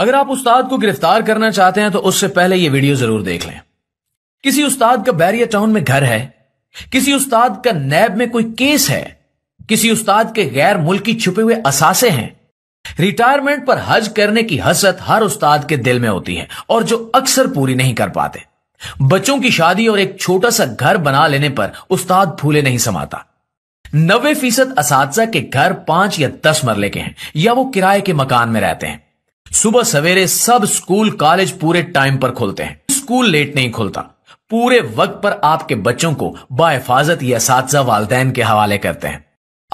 अगर आप उस्ताद को गिरफ्तार करना चाहते हैं तो उससे पहले यह वीडियो जरूर देख लें किसी उस्ताद का बैरिया टाउन में घर है किसी उस्ताद का नैब में कोई केस है किसी उस्ताद के गैर मुल्की छुपे हुए असासे हैं रिटायरमेंट पर हज करने की हसरत हर उस्ताद के दिल में होती है और जो अक्सर पूरी नहीं कर पाते बच्चों की शादी और एक छोटा सा घर बना लेने पर उस्ताद फूले नहीं समाता नब्बे फीसद इस के घर पांच या दस मरले के हैं या वो किराए के मकान में रहते हैं सुबह सवेरे सब स्कूल कॉलेज पूरे टाइम पर खोलते हैं स्कूल लेट नहीं खुलता पूरे वक्त पर आपके बच्चों को बाहिफाजत या साथ वालदेन के हवाले करते हैं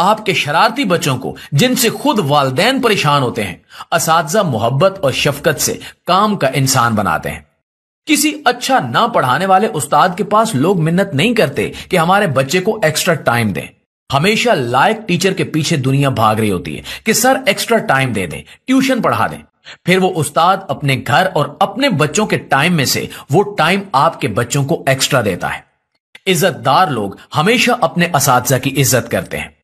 आपके शरारती बच्चों को जिनसे खुद वालदेन परेशान होते हैं इस मोहब्बत और शफकत से काम का इंसान बनाते हैं किसी अच्छा ना पढ़ाने वाले उस्ताद के पास लोग मिन्नत नहीं करते कि हमारे बच्चे को एक्स्ट्रा टाइम दें हमेशा लायक टीचर के पीछे दुनिया भाग रही होती है कि सर एक्स्ट्रा टाइम दे दें ट्यूशन पढ़ा दें फिर वो उस्ताद अपने घर और अपने बच्चों के टाइम में से वो टाइम आपके बच्चों को एक्स्ट्रा देता है इज्जतदार लोग हमेशा अपने इस की इज्जत करते हैं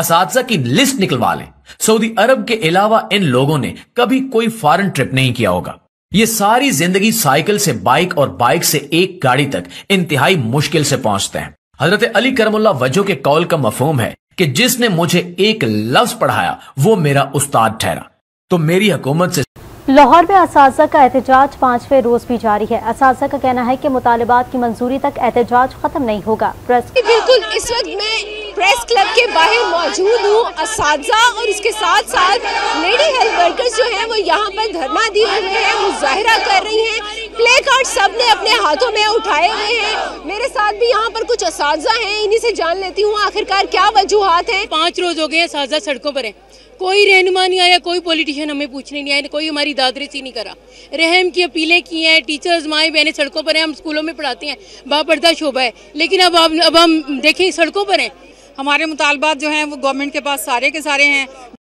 इस की लिस्ट निकलवा लें सऊदी अरब के अलावा इन लोगों ने कभी कोई फॉरन ट्रिप नहीं किया होगा ये सारी जिंदगी साइकिल से बाइक और बाइक से एक गाड़ी तक इंतहाई मुश्किल से पहुंचते हैं हजरत अली करमुल्ला वजह के कौल का मफहम है कि जिसने मुझे एक लफ्ज पढ़ाया वो मेरा उस्ताद ठहरा तो मेरी हुकूमत से लाहौर में इस का एहतजाज पाँचवें रोज भी जारी है इस का कहना है कि मुतालबात की मंजूरी तक एहतजाज खत्म नहीं होगा प्रेस बिल्कुल इस वक्त मैं प्रेस क्लब के बाहर मौजूद हूँ इस और इसके साथ साथ लेडी हेल्थ वर्कर्स जो हैं वो यहाँ पर धरना दिए हुए हैं मुजाहरा कर रही हैं कार्ड और सब ने अपने हाथों में उठाए हुए हैं मेरे साथ भी यहाँ पर कुछ इस हैं इन्हीं से जान लेती हूँ आखिरकार क्या वजूहत है पाँच रोज हो गए इस सड़कों पर है कोई रहनुमा नहीं आया कोई पॉलिटिशियन हमें पूछने नहीं आया कोई हमारी दादरेसी नहीं करा रहम की अपीलें की हैं टीचर्स माए बहने सड़कों पर हैं हम स्कूलों में पढ़ाते हैं बापर्दा शोभा है लेकिन अब अब हम देखें सड़कों पर हैं हमारे मुतालबात जो हैं वो गवर्नमेंट के पास सारे के सारे हैं